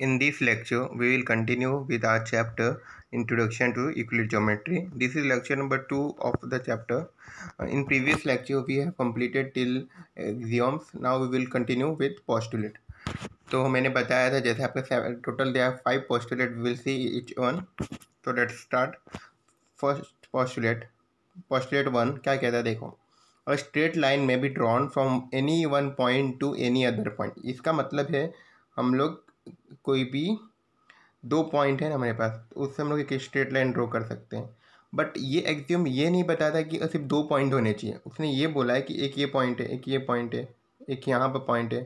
In this lecture, we will continue with our chapter Introduction to Euclid Geometry. This is lecture number 2 of the chapter. Uh, in previous lecture, we have completed till axioms. Now we will continue with postulate. तो मैंने बताया था जैसे आपके total दिया है five postulate will see each one तो let start first postulate postulate one क्या कहता है देखो और straight line may be drawn from any one point to any other point इसका मतलब है हम लोग कोई भी दो पॉइंट है ना हमारे पास तो उससे हम लोग एक स्ट्रेट लाइन ड्रॉ कर सकते हैं बट ये एक्ज्यूम ये नहीं बताता कि सिर्फ दो पॉइंट होने चाहिए उसने ये बोला है कि एक ये पॉइंट है एक ये पॉइंट है एक यहाँ पर पॉइंट है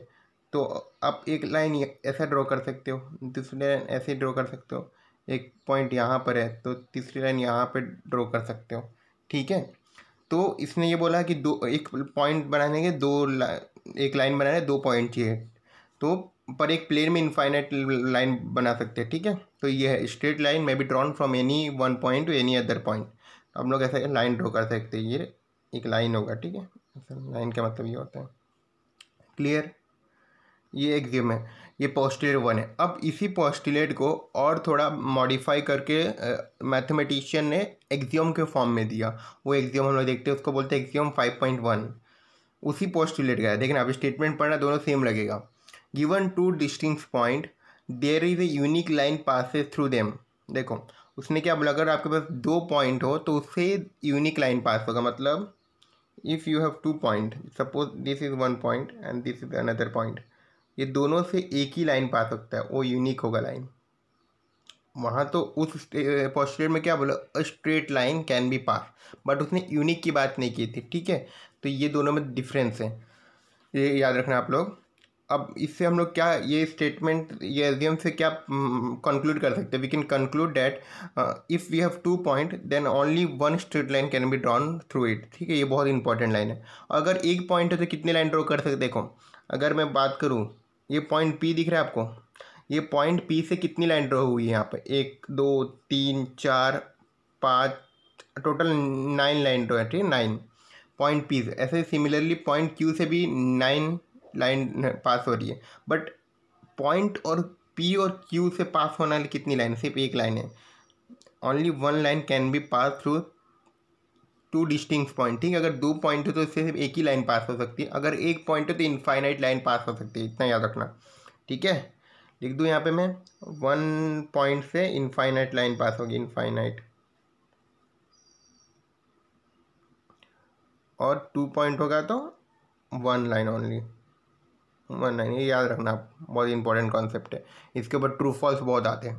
तो आप एक लाइन ऐसा ड्रॉ कर सकते हो दूसरी लाइन ऐसे ड्रॉ कर सकते हो एक पॉइंट यहाँ पर है तो तीसरी लाइन यहाँ पर ड्रॉ कर सकते हो ठीक है तो इसने ये बोला कि दो एक पॉइंट बनाने के दो ला, एक लाइन बनाने दो पॉइंट चाहिए तो पर एक प्लेन में इनफाइनाइट लाइन बना सकते हैं ठीक है तो ये है straight line may be drawn from any one point to any other point हम लोग ऐसा लाइन ड्रॉ कर सकते हैं ये एक लाइन होगा ठीक है लाइन का मतलब ये होता है क्लियर ये एक जिम है ये पॉस्टिलेट वन है अब इसी पोस्टिलेट को और थोड़ा मॉडिफाई करके मैथमेटिशियन ने एक्जियम के फॉर्म में दिया वो एक्जियम हम लोग देखते हैं उसको बोलते हैं एक्जियम फाइव पॉइंट वन उसी पोस्टिलेट का है देखना अब स्टेटमेंट पढ़ना दोनों सेम लगेगा given two distinct point there is a unique line passes through them देखो उसने क्या बोला अगर आपके पास दो पॉइंट हो तो उससे यूनिक लाइन पास होगा मतलब if you have two point suppose this is one point and this is another point ये दोनों से एक ही लाइन पास होता है वो यूनिक होगा लाइन वहाँ तो उस पॉस्टर में क्या बोला a straight line can be pass but उसने यूनिक की बात नहीं की थी ठीक है तो ये दोनों में डिफरेंस है ये याद रखना आप लोग अब इससे हम लोग क्या ये स्टेटमेंट ये एजियम से क्या कंक्लूड हम्म, कर सकते हैं we can conclude that if we have two point then only one straight line can be drawn through it ठीक है ये बहुत इंपॉर्टेंट लाइन है अगर एक पॉइंट है तो कितनी लाइन ड्रॉ कर सकते देखो अगर मैं बात करूँ ये पॉइंट पी दिख रहा है आपको ये पॉइंट पी से कितनी लाइन ड्रॉ हुई है यहाँ पर एक दो तीन चार पाँच टोटल नाइन लाइन ड्रॉ है ठीक है नाइन पॉइंट पी से ऐसे सिमिलरली पॉइंट क्यू से भी नाइन लाइन पास हो रही है बट पॉइंट और पी और क्यू से पास होने वाली कितनी लाइन सिर्फ एक लाइन है only one line can be pass through two distinct point ठीक है अगर दो पॉइंट हो तो इससे सिर्फ एक ही लाइन पास हो सकती है अगर एक पॉइंट हो तो इनफाइनाइट लाइन पास हो सकती है इतना याद रखना ठीक है लिख दूँ यहाँ पे मैं वन पॉइंट से इनफाइनाइट लाइन पास होगी इनफाइनाइट और टू पॉइंट होगा तो वन लाइन ओनली मानना है ये याद रखना बहुत इंपॉर्टेंट कॉन्सेप्ट है इसके ऊपर ट्रू फॉल्स बहुत आते हैं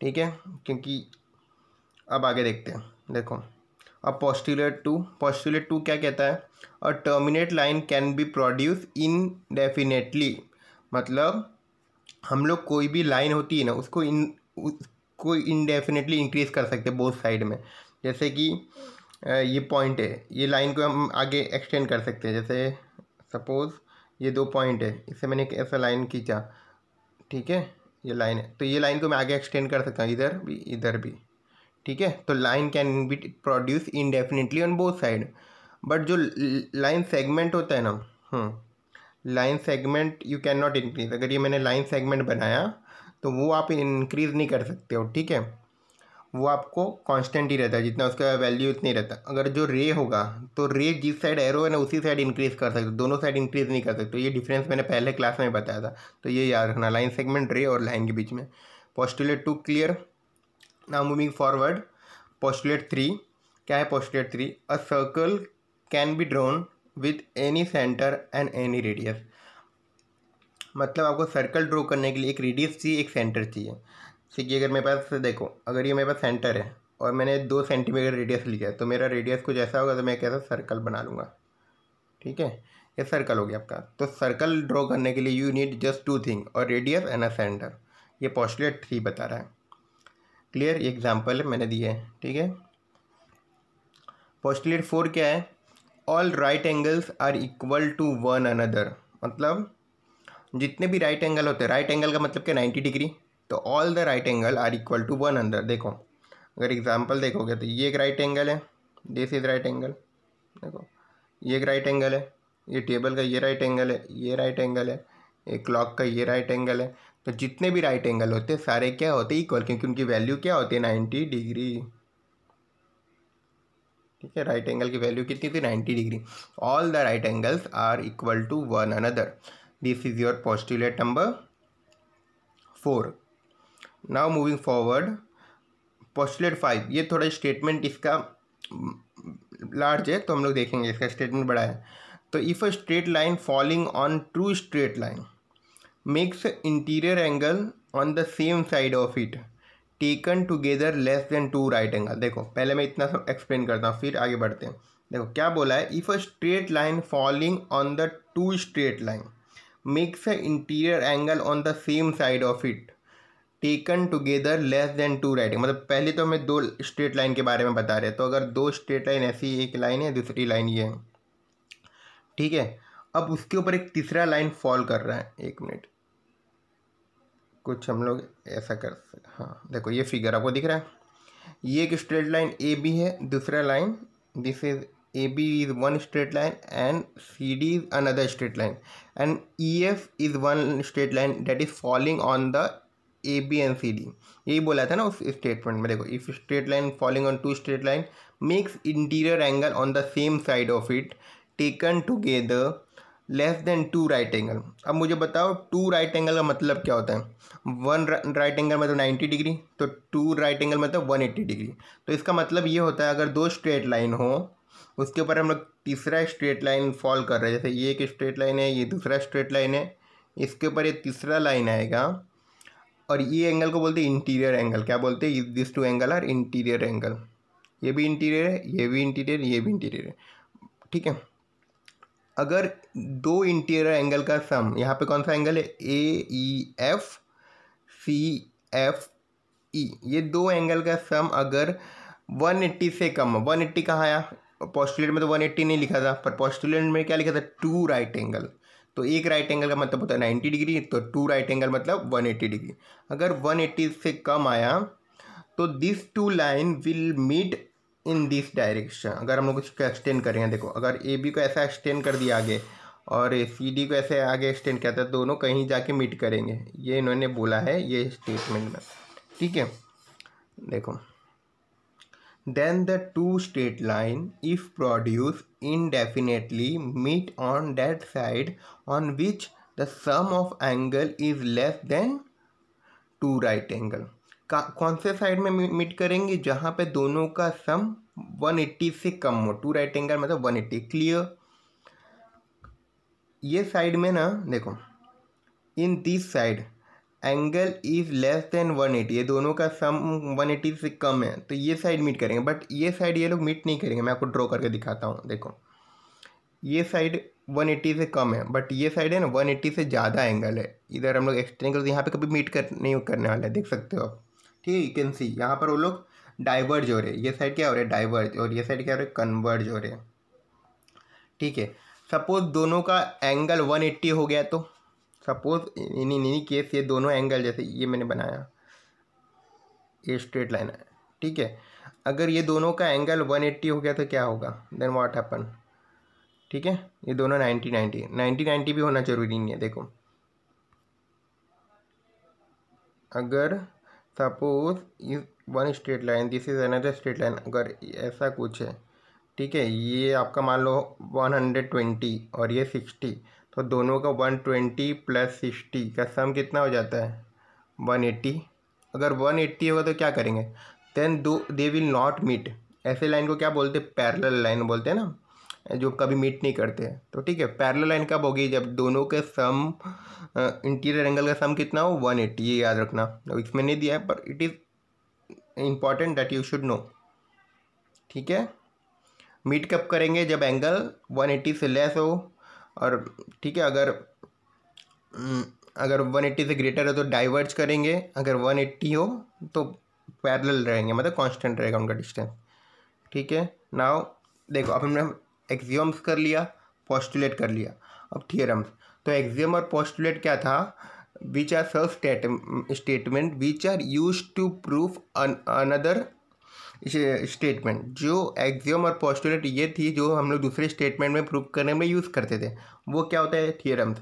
ठीक है क्योंकि अब आगे देखते हैं देखो अब पॉस्टुलेट टू पॉस्टुलेट टू क्या कहता है a terminate line can be produce indefinitely मतलब हम लोग कोई भी लाइन होती है ना उसको इन उसको इनडेफिनेटली इंक्रीज कर सकते हैं बोथ साइड में जैसे कि ये पॉइंट है ये लाइन को हम आगे एक्सटेंड कर सकते हैं जैसे सपोज़ ये दो पॉइंट है इसे मैंने एक ऐसा लाइन खींचा ठीक है ये लाइन है तो ये लाइन को मैं आगे एक्सटेंड कर सकता हूँ इधर भी इधर भी ठीक है तो line can be produce indefinitely on both side but जो लाइन सेगमेंट होता है ना line segment you can not increase अगर ये मैंने लाइन सेगमेंट बनाया तो वो आप इंक्रीज़ नहीं कर सकते हो ठीक है वो आपको कांस्टेंट ही रहता है जितना उसका वैल्यू उतना ही रहता है अगर जो रे होगा तो रे जिस साइड एरो है ना उसी साइड इंक्रीज़ कर सकते दोनों साइड इंक्रीज़ नहीं कर सकते ये डिफरेंस मैंने पहले क्लास में बताया था तो ये याद रखना लाइन सेगमेंट रे और लाइन के बीच में पॉस्टुलेट टू क्लियर ना मूविंग फॉरवर्ड पॉस्टुलेट थ्री क्या है postulate three a circle can be drawn with any centre and any radius मतलब आपको सर्कल ड्रॉ करने के लिए एक रेडियस चाहिए एक सेंटर चाहिए देखिए अगर मेरे पास देखो अगर ये मेरे पास सेंटर है और मैंने दो सेंटीमीटर रेडियस लिया है तो मेरा रेडियस कुछ ऐसा होगा तो मैं कैसा सर्कल बना लूँगा ठीक है ये सर्कल हो गया आपका तो सर्कल ड्रॉ करने के लिए you need just two thing और रेडियस एंड अ सेंटर ये पॉस्टलेट थ्री बता रहा है क्लियर एग्जाम्पल मैंने दिए है ठीक है पॉस्टलेट फोर क्या है all right angles are equal to one another मतलब जितने भी राइट एंगल होते हैं राइट एंगल का मतलब क्या नाइन्टी डिग्री तो all the right angle are equal to one another देखो अगर एग्जाम्पल देखोगे तो ये एक राइट एंगल है दिस इज राइट एंगल देखो ये एक राइट एंगल है ये टेबल का ये राइट एंगल है ये राइट एंगल है ये क्लॉक का ये राइट एंगल है तो जितने भी राइट एंगल होते हैं सारे क्या होते हैं इक्वल क्योंकि उनकी वैल्यू क्या होती है नाइन्टी डिग्री ठीक है राइट एंगल की वैल्यू कितनी थी ninety degree all the right angles are equal to one another this is your postulate number four now moving forward postulate five ये थोड़ा स्टेटमेंट इसका लार्ज mm, है तो हम लोग देखेंगे इसका स्टेटमेंट बड़ा है तो if a straight line falling on two straight line makes interior angle on the same side of it taken together less than two right angle देखो पहले मैं इतना सब एक्सप्लेन करता हूँ फिर आगे बढ़ते हैं देखो क्या बोला है if a straight line falling on the two straight line makes a interior angle on the same side of it taken together less than two right angle मतलब पहले तो हमें दो स्ट्रेट लाइन के बारे में बता रहे हैं तो अगर दो स्ट्रेट लाइन ऐसी एक लाइन है दूसरी लाइन ये है ठीक है अब उसके ऊपर एक तीसरा लाइन फॉल कर रहा है एक मिनट कुछ हम लोग ऐसा कर सकते हाँ देखो ये फिगर आपको दिख रहा है ये एक स्ट्रेट लाइन ए बी है दूसरा line this is A B is one straight line and C D is another straight line and E F is one straight line that is falling on the A B and C D यही बोला था ना उस statement में देखो if straight line falling on two straight line makes interior angle on the same side of it taken together less than two right angle अब मुझे बताओ टू राइट एंगल का मतलब क्या होता है वन राइट एंगल मतलब नाइन्टी डिग्री तो टू राइट एंगल मतलब वन एट्टी डिग्री तो इसका मतलब ये होता है अगर दो स्ट्रेट लाइन हो उसके ऊपर हम लोग तीसरा स्ट्रेट लाइन फॉल कर रहे हैं जैसे ये एक स्ट्रेट लाइन है ये दूसरा स्ट्रेट लाइन है इसके ऊपर ये तीसरा लाइन आएगा और ये एंगल को बोलते हैं इंटीरियर एंगल क्या बोलते हैं this two angle are interior angle ये भी इंटीरियर है ये भी इंटीरियर ये भी इंटीरियर है ठीक है अगर दो इंटीरियर एंगल का सम यहाँ पे कौन सा एंगल है ए E F C F E ये दो एंगल का सम अगर 180 से कम 180 कहाँ आया पोस्टुलेट में तो 180 नहीं लिखा था पर पोस्टुलेट में क्या लिखा था टू राइट एंगल तो एक राइट एंगल का मतलब होता है नाइन्टी डिग्री तो टू राइट एंगल मतलब वन एट्टी डिग्री अगर वन एट्टी से कम आया तो this two line will meet in this direction अगर हम लोग इसको एक्सटेंड करेंगे देखो अगर ए बी को ऐसा एक्सटेंड कर दिया आगे और सी डी को ऐसे आगे एक्सटेंड किया था तो दोनों कहीं जाके मीट करेंगे ये इन्होंने बोला है ये स्टेटमेंट में ठीक है देखो then the two straight line if produced indefinitely meet on that side on which the sum of angle is less than two right angle कौन से साइड में मीट करेंगे जहाँ पे दोनों का सम 180 से कम हो टू राइट एंगल मतलब 180 एट्टी क्लियर ये साइड में ना देखो in this side angle is less than 180 ये दोनों का सम 180 से कम है तो ये साइड मीट करेंगे बट ये साइड ये लोग मीट नहीं करेंगे मैं आपको ड्रॉ करके दिखाता हूँ देखो ये साइड 180 से कम है बट ये साइड है ना 180 से ज़्यादा एंगल है इधर हम लोग एक्सटेंगल यहाँ पे कभी मीट कर नहीं करने वाला है देख सकते हो आप ठीक है यू कैन सी यहाँ पर वो लोग डाइवर्ज हो रहे हैं ये साइड क्या हो रहा है डाइवर्ज और ये साइड क्या हो रहा है कन्वर्ज हो रहे हैं ठीक है सपोज दोनों का एंगल 180 हो गया तो सपोज इन इन इन्हीं केस ये दोनों एंगल जैसे ये मैंने बनाया ये स्ट्रेट लाइन है ठीक है अगर ये दोनों का एंगल वन एट्टी हो गया तो क्या होगा देन वॉट हैपन ठीक है ये दोनों नाइन्टी नाइन्टी नाइन्टी नाइन्टी भी होना जरूरी नहीं है देखो अगर सपोज इस one straight line this is another straight line अगर ऐसा कुछ है ठीक है ये आपका मान लो वन हंड्रेड ट्वेंटी और ये सिक्सटी तो दोनों का वन ट्वेंटी प्लस सिक्सटी का सम कितना हो जाता है वन एट्टी अगर वन एट्टी होगा तो क्या करेंगे देन दो दे विल नॉट मीट ऐसे लाइन को क्या बोलते हैं पैरल लाइन बोलते हैं ना जो कभी मीट नहीं करते तो ठीक है पैरल लाइन कब होगी जब दोनों के सम इंटीरियर एंगल का सम कितना हो वन एट्टी ये याद रखना तो इसमें नहीं दिया है पर it is important that you should know ठीक है मीट कब करेंगे जब एंगल वन एट्टी से लेस हो और ठीक है अगर हम्म, अगर 180 से ग्रेटर है तो डाइवर्ज करेंगे अगर 180 हो तो पैरेलल रहेंगे मतलब कांस्टेंट रहेगा उनका डिस्टेंस ठीक है नाउ देखो अब हमने एक्जियम्स कर लिया पोस्टुलेट कर लिया अब थियरम्स तो एक्जियम और पोस्टुलेट क्या था which are serve statement which are use to proof another statement जो एक्जियम और पॉस्टुलेट ये थी जो हम लोग दूसरे स्टेटमेंट में प्रूव करने में यूज़ करते थे वो क्या होता है theorems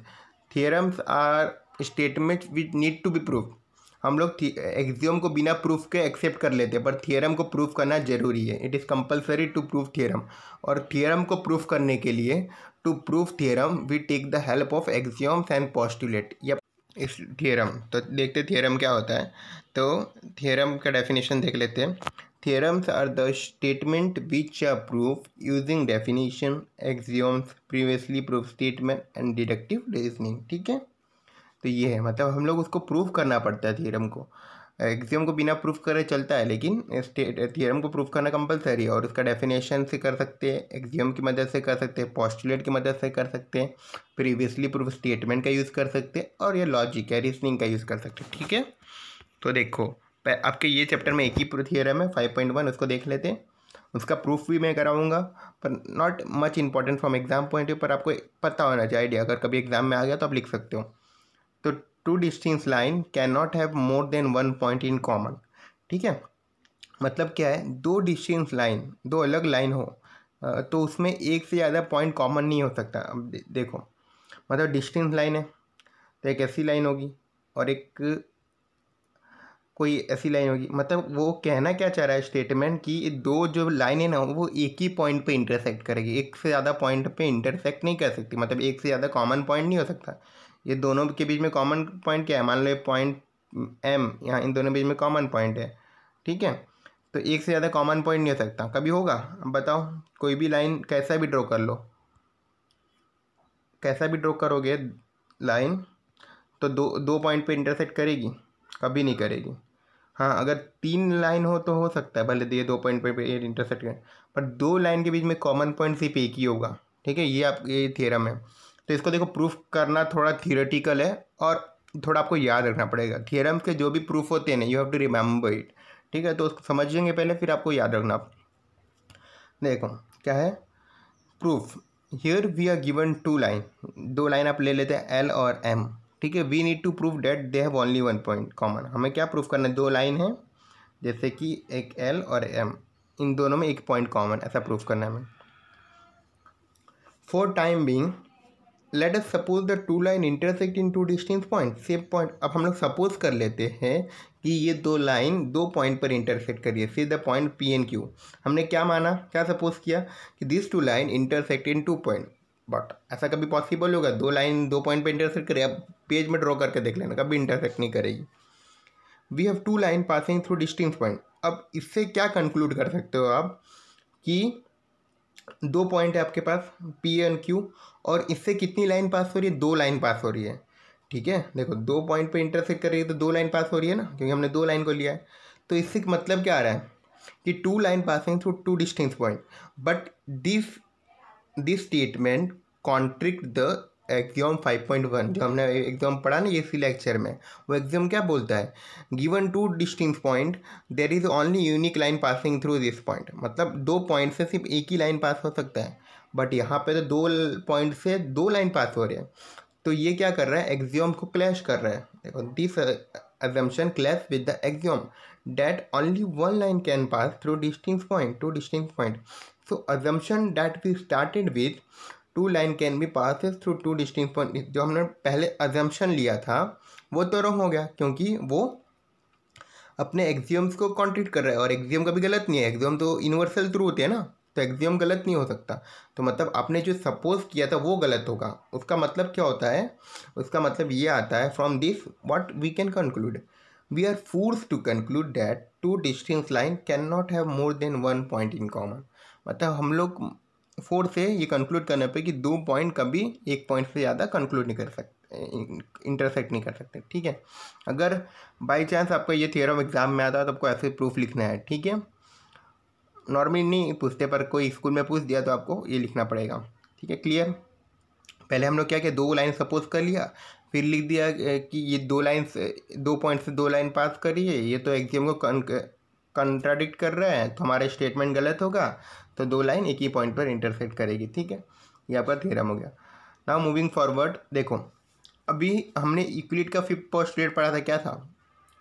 theorems are statement which need to be prove हम लोग एक्जियम को बिना प्रूफ के एक्सेप्ट कर लेते हैं पर थियरम को प्रूफ करना जरूरी है it is compulsory to proof theorem और थियरम को प्रूफ करने के लिए to proof theorem we take the help of axioms and postulate या इस थियरम तो देखते थियरम क्या होता है तो थियरम का डेफिनेशन देख लेते हैं Theorems are the statement which are proved using definition, axioms, previously proved statement and deductive reasoning ठीक है तो ये है मतलब हम लोग उसको प्रूफ करना पड़ता है थियरम को एग्जियम को बिना प्रूफ करे चलता है लेकिन स्टेट को प्रूफ करना कंपलसरी है और उसका डेफिनेशन से कर सकते हैं एग्जियम की मदद से कर सकते हैं पॉस्टुलेट की मदद से कर सकते हैं प्रीवियसली प्रूफ स्टेटमेंट का यूज़ कर सकते हैं और ये लॉजिक है रीजनिंग का यूज़ कर सकते हैं ठीक है तो देखो आपके ये चैप्टर में एक ही थियरम है फाइव पॉइंट वन उसको देख लेते हैं उसका प्रूफ भी मैं कराऊंगा पर not much important from exam point of पर आपको पता होना चाहिए आइडिया अगर कभी एग्जाम में आ गया तो आप लिख सकते हो तो two distinct line can not have more than one point in common ठीक है मतलब क्या है दो डिस्टिंग लाइन दो अलग लाइन हो तो उसमें एक से ज़्यादा पॉइंट कॉमन नहीं हो सकता अब देखो मतलब डिस्टिंग लाइन है तो एक ऐसी लाइन होगी और एक कोई ऐसी लाइन होगी मतलब वो कहना क्या चाह रहा है स्टेटमेंट कि दो जो लाइनें ना वो एक ही पॉइंट पे इंटरसेक्ट करेगी एक से ज़्यादा पॉइंट पे इंटरसेक्ट नहीं कर सकती मतलब एक से ज़्यादा कॉमन पॉइंट नहीं हो सकता ये दोनों के बीच में कॉमन पॉइंट क्या है मान लो पॉइंट एम यहाँ इन दोनों बीच में कॉमन पॉइंट है ठीक है तो एक से ज़्यादा कॉमन पॉइंट नहीं हो सकता कभी होगा बताओ कोई भी लाइन कैसा भी ड्रॉ कर लो कैसा भी ड्रॉ करोगे लाइन तो दो दो पॉइंट पे इंटरसेक्ट करेगी कभी नहीं करेगी हाँ अगर तीन लाइन हो तो हो सकता है भले ये दो पॉइंट पर इंटरसेक्ट करें पर दो लाइन के बीच में कॉमन पॉइंट सिर्फ एक ही होगा ठीक है ये आप ये थियरम है तो इसको देखो प्रूफ करना थोड़ा थियोरेटिकल है और थोड़ा आपको याद रखना पड़ेगा थियरम के जो भी प्रूफ होते हैं you have to remember it ठीक है तो उसको समझेंगे पहले फिर आपको याद रखना देखो क्या है proof here we are given two line दो लाइन आप ले लेते हैं एल और एम ठीक है we need to prove that they have only one point common हमें क्या प्रूफ करना है दो लाइन है जैसे कि एक एल और एम इन दोनों में एक पॉइंट कॉमन ऐसा प्रूफ करना है हमें for time being let's suppose the two line intersect in two distinct point same point अब हम लोग सपोज कर लेते हैं कि ये दो लाइन दो पॉइंट पर इंटरसेक्ट करिए see the point P and Q हमने क्या माना क्या सपोज किया कि this two line intersect in two point but ऐसा कभी पॉसिबल होगा दो लाइन दो पॉइंट पर इंटरसेक्ट करे अब पेज में ड्रॉ करके देख लेना कभी इंटरसेक्ट नहीं करेगी we have two line passing through distinct point अब इससे क्या कंक्लूड कर सकते हो आप कि दो पॉइंट है आपके पास पी एन क्यू और इससे कितनी लाइन पास हो रही है दो लाइन पास हो रही है ठीक है देखो दो पॉइंट पे इंटरसेक्ट कर रही है तो दो लाइन पास हो रही है ना क्योंकि हमने दो लाइन को लिया है तो इससे मतलब क्या आ रहा है कि two line passing through two distinct point but this this statement contradict the point 5.1 जो हमने एग्जाम पढ़ा ना इसी लेक्चर में वो एग्जाम क्या बोलता है given two distinct point there is only unique line passing through this point मतलब दो पॉइंट से सिर्फ एक ही लाइन पास हो सकता है बट यहाँ पे तो दो पॉइंट से दो लाइन पास हो रही है तो ये क्या कर रहा है एक्जियम को क्लैश कर रहा है देखो this uh, assumption clash with the axiom that only one line can pass through distinct point two distinct point so assumption that we started with two line can be pass through two distinct point जो हमने पहले assumption लिया था वो तो wrong हो गया क्योंकि वो अपने एग्जियम्स को कॉन्ट्रीट कर रहा है और एग्जियम कभी गलत नहीं है एग्जियम तो यूनिवर्सल थ्रू होते हैं ना तो एग्जियम गलत नहीं हो सकता तो मतलब आपने जो सपोज किया था वो गलत होगा उसका मतलब क्या होता है उसका मतलब ये आता है from this what we can conclude we are force to conclude that two distinct line can not have more than one point in common मतलब हम लोग फोर से ये कंक्लूड करने पे कि दो पॉइंट कभी एक पॉइंट से ज़्यादा कंक्लूड नहीं कर सकते इंटरसेक्ट नहीं कर सकते ठीक है अगर बाई चांस आपका ये थियरम एग्ज़ाम में आता है तो आपको ऐसे प्रूफ लिखना है ठीक है नॉर्मली नहीं पूछते पर कोई स्कूल में पूछ दिया तो आपको ये लिखना पड़ेगा ठीक है क्लियर पहले हम लोग क्या किया दो लाइन सपोज कर लिया फिर लिख दिया कि ये दो लाइन दो पॉइंट से दो लाइन पास करिए ये तो एग्जाम को कंट्राडिक्ट कर रहा है तो हमारा स्टेटमेंट गलत होगा तो दो लाइन एक ही पॉइंट पर इंटरसेक्ट करेगी ठीक है ये आपका थेरम हो गया नाउ मूविंग फॉरवर्ड देखो अभी हमने इक्विलिट का फिफ्थ रेट पढ़ा था क्या था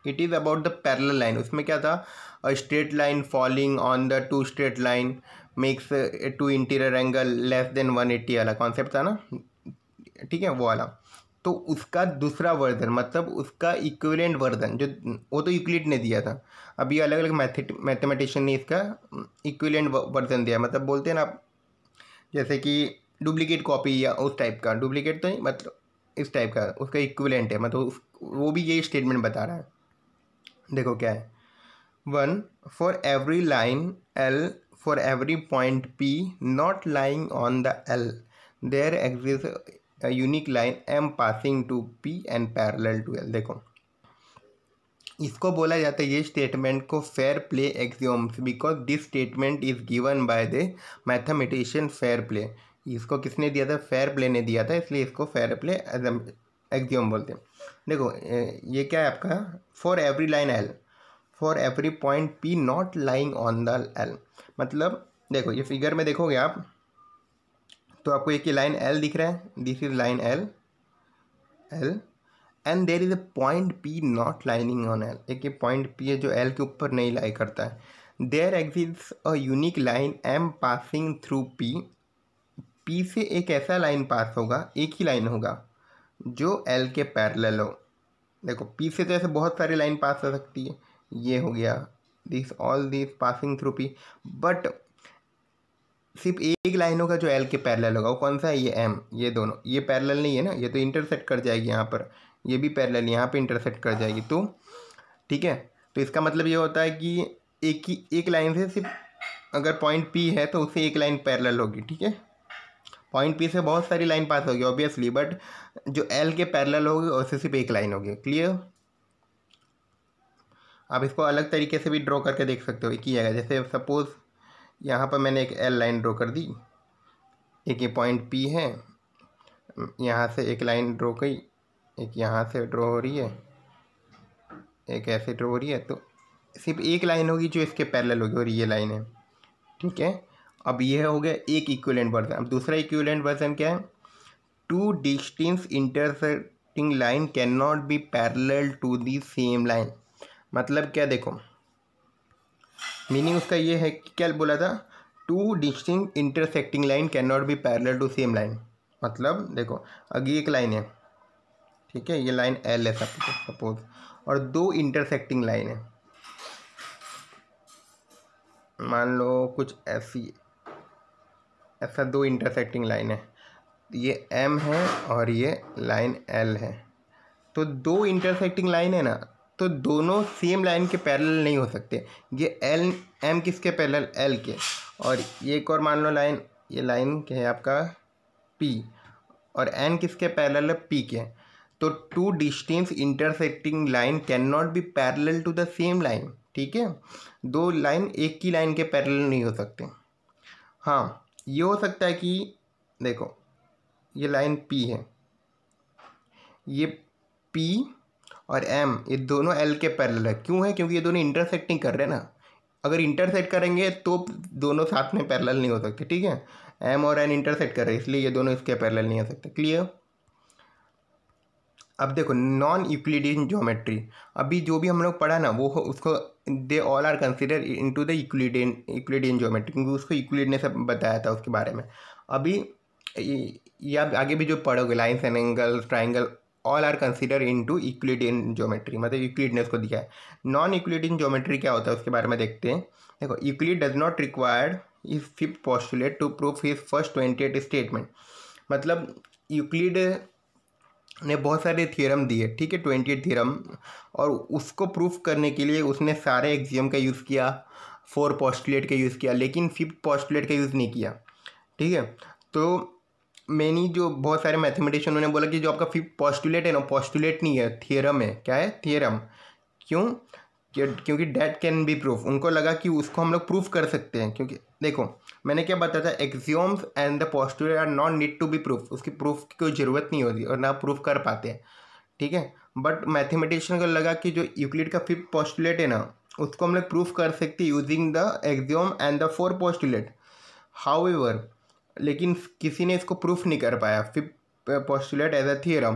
it is about the parallel line उसमें क्या था a straight line falling on the two straight line makes two interior angle less than one eighty वाला कॉन्सेप्ट था ना ठीक है वो वाला तो उसका दूसरा वर्जन मतलब उसका इक्विवेलेंट वर्जन जो वो तो यूक्लिड ने दिया था अभी अलग अलग मैथेट मैथमेटिशियन ने इसका इक्विवेलेंट वर्जन दिया मतलब बोलते हैं ना जैसे कि डुप्लीकेट कॉपी या उस टाइप का डुप्लीकेट तो नहीं मतलब इस टाइप का उसका इक्विवेलेंट है मतलब वो भी यही स्टेटमेंट बता रहा है देखो क्या है one for every line L for every point P not lying on the L there exist a unique line m passing to p and parallel to l देखो इसको बोला जाता है ये स्टेटमेंट को fair play axioms because this statement is given by the mathematician fair play इसको किसने दिया था फेयर प्ले ने दिया था इसलिए इसको फेयर प्ले एक्सियोम बोलते हैं देखो ये क्या है आपका for every line L for every point P not lying on the L मतलब देखो ये फिगर में देखोगे आप तो आपको एक ही लाइन एल दिख रहा है this is line L L and there is a point P not lining on L एक पॉइंट पी है जो एल के ऊपर नहीं लाई करता है there exists a unique line M passing through P P से एक ऐसा लाइन पास होगा एक ही लाइन होगा जो एल के पैरल हो देखो पी से तो ऐसे बहुत सारी लाइन पास हो सकती है ये हो गया this all this passing through P but सिर्फ एक लाइनों का जो एल के पैरेलल होगा वो कौन सा है ये एम ये दोनों ये पैरेलल नहीं है ना ये तो इंटरसेट कर जाएगी यहाँ पर ये भी पैरेलल यहाँ पे इंटरसेट कर जाएगी तो ठीक है तो इसका मतलब ये होता है कि एक ही एक लाइन से सिर्फ अगर पॉइंट पी है तो उससे एक लाइन पैरेलल होगी ठीक है पॉइंट पी से बहुत सारी लाइन पास होगी ऑब्वियसली बट जो एल के पैरल होगी उससे सिर्फ एक लाइन होगी क्लियर आप इसको अलग तरीके से भी ड्रॉ करके देख सकते हो किया जैसे सपोज़ यहाँ पर मैंने एक एल लाइन ड्रॉ कर दी एक ये पॉइंट पी है यहाँ से एक लाइन ड्रॉ की एक यहाँ से ड्रॉ हो रही है एक ऐसे ड्रॉ हो रही है तो सिर्फ एक लाइन होगी जो इसके पैरेलल होगी और ये लाइन है ठीक है अब यह हो गया एक इक्वलेंट वर्जन अब दूसरा इक्वलेंट वर्जन क्या है two distinct intersecting line can not be parallel to the same line मतलब क्या देखो मीनिंग उसका ये है कि क्या बोला था two distinct intersecting line can not be parallel to same line मतलब देखो अगली एक लाइन है ठीक है ये लाइन एल है सब सपोज और दो इंटरसेक्टिंग लाइन है मान लो कुछ ऐसी ऐसा दो इंटरसेक्टिंग लाइन है ये एम है और ये लाइन एल है तो दो इंटरसेक्टिंग लाइन है ना तो दोनों सेम लाइन के पैरेलल नहीं हो सकते ये एल एम किसके पैरेलल एल के और ये एक और मान लो लाइन ये लाइन क्या है आपका पी और एन किसके पैरेलल है पी के तो two distinct intersecting line can not be parallel to the same line ठीक है दो लाइन एक ही लाइन के पैरेलल नहीं हो सकते हाँ ये हो सकता है कि देखो ये लाइन पी है ये पी और एम ये दोनों एल के पैरेलल है क्यों है क्योंकि ये दोनों इंटरसेक्टिंग कर रहे हैं ना अगर इंटरसेक्ट करेंगे तो दोनों साथ में पैरेलल नहीं हो सकते ठीक है एम और एन इंटरसेक्ट कर रहे हैं इसलिए ये दोनों इसके पैरेलल नहीं हो सकते क्लियर अब देखो नॉन यूक्लिडियन ज्योमेट्री अभी जो भी हम लोग पढ़ा ना वो उसको they all are consider into the Euclidean Euclidean geometry क्योंकि उसको यूक्लिड ने सब बताया था उसके बारे में अभी या आगे भी जो पढ़ोगे lines and angle triangle all are consider into Euclidean geometry मतलब इक्विडनेस ने उसको दिया है नॉन इक्विडियन ज्योमेट्री क्या होता है उसके बारे में देखते हैं देखो Euclid does not required is fifth postulate to proof his first twenty eight statement मतलब यूक्लिड ने बहुत सारे थियरम दिए ठीक है ट्वेंटी एट थियरम और उसको प्रूफ करने के लिए उसने सारे एग्जियम का यूज़ किया फोर पॉस्टुलेट का यूज़ किया लेकिन फिफ्थ पॉस्टुलेट का यूज़ नहीं किया ठीक है तो मैनी जो बहुत सारे मैथमेटिशियन उन्होंने बोला कि जो आपका फिफ्थ पॉस्टुलेट है ना पॉस्टुलेट नहीं है थियरम है क्या है थियरम क्यों क्योंकि डेट कैन बी प्रूफ उनको लगा कि उसको हम लोग प्रूफ कर सकते हैं क्योंकि देखो मैंने क्या बताया था axioms and the postulate are not need to be proof उसकी प्रूफ की कोई ज़रूरत नहीं होती और ना प्रूफ कर पाते हैं ठीक है बट मैथमेटिशियन को लगा कि जो यूक्लिड का फिफ्थ पॉस्टुलेट है ना उसको हम लोग प्रूफ कर सकते using the axiom and the four postulate however लेकिन किसी ने इसको प्रूफ नहीं कर पाया फिर postulate as a theorem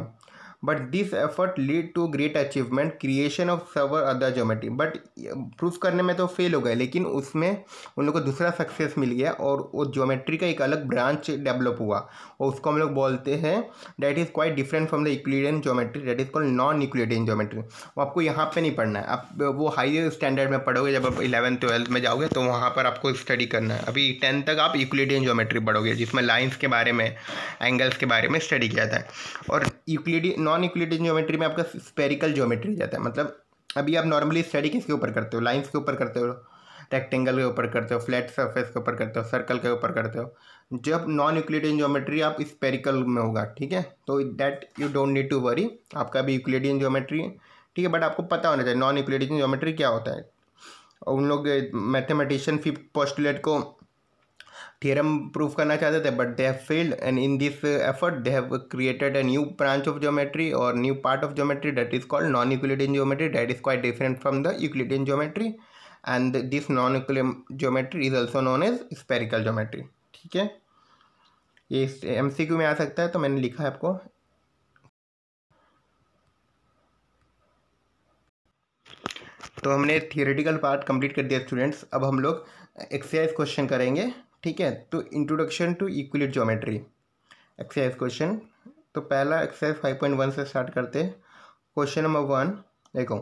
but this effort lead to great achievement creation of several other geometry but proof करने में तो फेल हो गए लेकिन उसमें उन लोग को दूसरा सक्सेस मिल गया और वो ज्योमेट्री का एक अलग ब्रांच डेवलप हुआ और उसको हम लोग बोलते हैं that is quite different from the Euclidean geometry that is called non Euclidean geometry वो आपको यहाँ पर नहीं पढ़ना है आप वो हाई स्टैंडर्ड में पढ़ोगे जब आप इलेवन ट्वेल्थ में जाओगे तो वहाँ पर आपको स्टडी करना है अभी टेंथ तक आप इक्लिडियन ज्योमेट्री पढ़ोगे जिसमें लाइन्स के बारे में एंगल्स के बारे में स्टडी किया जाता है और यूक्लिडी नॉन यूक्लिडियन ज्योमेट्री में आपका स्पेरिकल ज्योमेट्री जाता है मतलब अभी आप नॉर्मली स्टडी किसके ऊपर करते हो लाइंस के ऊपर करते हो रेक्टेंगल के ऊपर करते हो फ्लैट सरफेस के ऊपर करते हो सर्कल के ऊपर करते हो जब नॉन यूक्लिडियन ज्योमेट्री आप स्पेरिकल में होगा ठीक है तो that you don't need to worry आपका अभी यूक्लिडियन ज्योमेट्री ठीक है बट आपको पता होना चाहिए नॉन यूक्लिडियन ज्योमेट्री क्या होता है उन लोग मैथमेटिशियन फिफ्थ पोस्टुलेट को थियरम प्रूव करना चाहते थे but they have failed and in this effort they have created a new branch of geometry और new part of geometry that is called non Euclidean geometry that is quite different from the Euclidean geometry and this non Euclidean geometry is also known as spherical geometry ठीक है ये M C Q में आ सकता है तो मैंने लिखा है आपको तो हमने थियोरेटिकल पार्ट कंप्लीट कर दिया स्टूडेंट्स अब हम लोग एक्सरसाइज क्वेश्चन करेंगे ठीक है तो introduction to Euclid geometry exercise question तो पहला एक्सरसाइज फाइव पॉइंट वन से स्टार्ट करते हैं क्वेश्चन नंबर वन देखो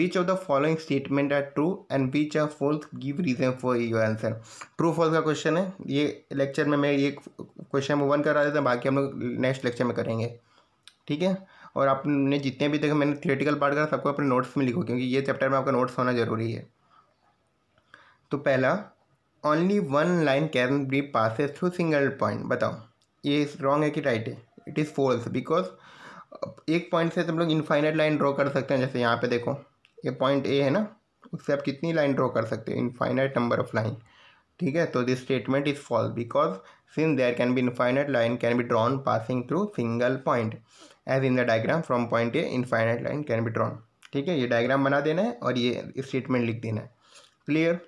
which of the following statement are true and which are false give reason for your answer true false का question है ये lecture में मैं ये क्वेश्चन नंबर वन करा देता बाकी हम लोग नेक्स्ट लेक्चर में करेंगे ठीक है और आपने जितने भी देखा मैंने थिएटिकल पार्ट करा सबको अपने नोट्स में लिखो क्योंकि ये चैप्टर में आपका नोट्स होना जरूरी है तो पहला only one line can be passes through single point बताओ ये रॉन्ग है कि राइट है इट इज़ फोल्स बिकॉज एक पॉइंट से तुम लोग इनफाइनाइट लाइन ड्रॉ कर सकते हैं जैसे यहाँ पे देखो ये पॉइंट ए है ना उससे आप कितनी लाइन ड्रॉ कर सकते हो इनफाइनाइट नंबर ऑफ लाइन ठीक है तो this statement is false because since there can be infinite line can be drawn passing through single point as in the diagram from point A infinite line can be drawn ठीक है ये diagram बना देना है और ये statement लिख देना है क्लियर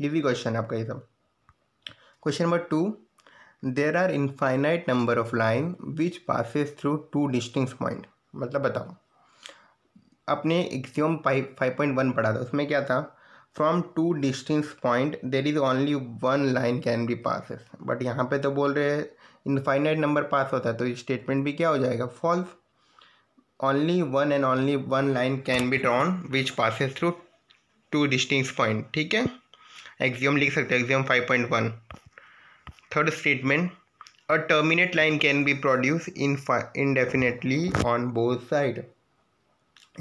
लीवी क्वेश्चन है आपका ये सब question number two there are infinite number of line which passes through two distinct point मतलब बताओ अपने axiom five five point one पढ़ा था उसमें क्या था from two distinct point there is only one line can be passes but यहाँ पे तो बोल रहे हैं इनफाइनाइट नंबर पास होता है तो स्टेटमेंट भी क्या हो जाएगा false only one and only one line can be drawn which passes through two distinct point ठीक है एक्जियम लिख सकते हो axiom five point one third statement a terminate line can be produce in indefinitely on both side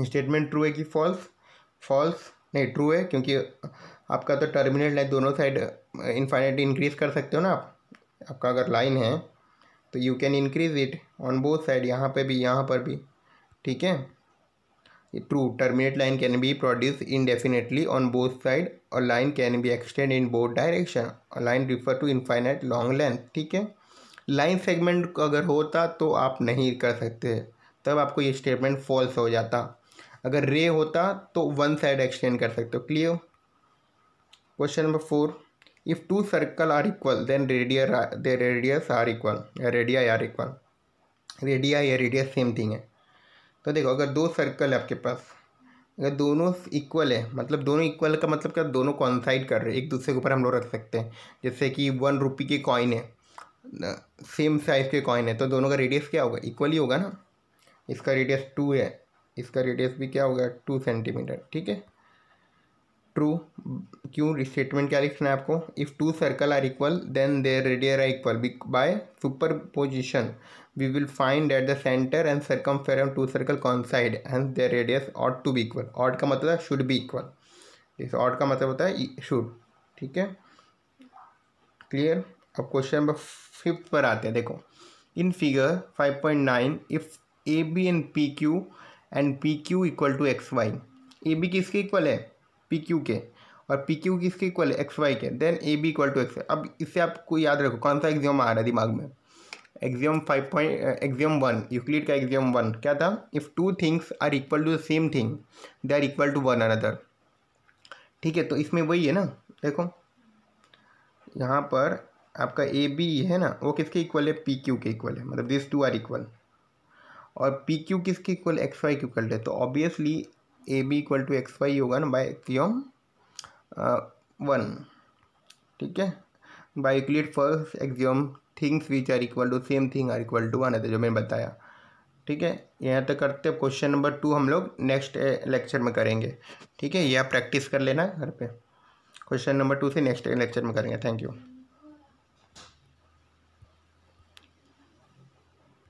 statement true है कि false false नहीं true है क्योंकि आपका तो टर्मिनेट लाइन दोनों साइड इनफाइनेट इंक्रीज कर सकते हो ना आप आपका अगर लाइन है तो you can increase it on both side यहाँ पे भी यहाँ पर भी ठीक है true terminated line can be produce indefinitely on both side और line can be extend in both direction और line refer to infinite long length. ठीक है लाइन सेगमेंट अगर होता तो आप नहीं कर सकते तब आपको ये स्टेटमेंट फॉल्स हो जाता अगर रे होता तो वन साइड एक्सटेंड कर सकते हो clear question number four if two circle are equal then radii radius are equal radii are equal radii या रेडियस सेम थिंग है तो देखो अगर दो सर्कल है आपके पास अगर दोनों इक्वल है मतलब दोनों इक्वल का मतलब क्या दोनों कॉन्साइड कर रहे हैं एक दूसरे के ऊपर हम लोग रख सकते हैं जैसे कि वन रुपी के कॉइन है सेम साइज़ के कॉइन है तो दोनों का रेडियस क्या होगा इक्वल ही होगा ना इसका रेडियस टू है इसका रेडियस भी क्या होगा टू सेंटीमीटर ठीक है ट्रू क्यों स्टेटमेंट क्या लिखना है आपको if two circle are equal then their radii are equal by superposition we will find at the centre and circumference two circle coincide and their radius ought to be equal ought का मतलब should be equal जैसे ought का मतलब होता है should e- ठीक है clear अब क्वेश्चन नंबर फिफ्थ पर आते हैं देखो in figure five point nine if A B and P Q and P Q equal to X Y A B किसके इक्वल है पी क्यू के और पी क्यू की इसके इक्वल है एक्स वाई के then A B equal to X अब इससे आपको याद रखो कौन सा एग्जियम आ रहा है दिमाग में axiom five point axiom one Euclid का एग्जियम वन क्या था if two things are equal to the same thing they are equal to one another ठीक है तो इसमें वही है ना देखो यहाँ पर आपका ए बी है ना वो किसके इक्वल है पी क्यू के इक्वल है मतलब दिस टू आर इक्वल और पी क्यू किसके इक्वल एक्स वाई के इक्वल है तो obviously A B equal to X Y होगा ना बाय एक्सियम वन ठीक है by Euclid first axiom things which are equal to same thing are equal to one है जो मैंने बताया ठीक है यहाँ तक करते हैं क्वेश्चन नंबर टू हम लोग नेक्स्ट लेक्चर में करेंगे ठीक है यह प्रैक्टिस कर लेना घर पे क्वेश्चन नंबर टू से नेक्स्ट लेक्चर में करेंगे थैंक यू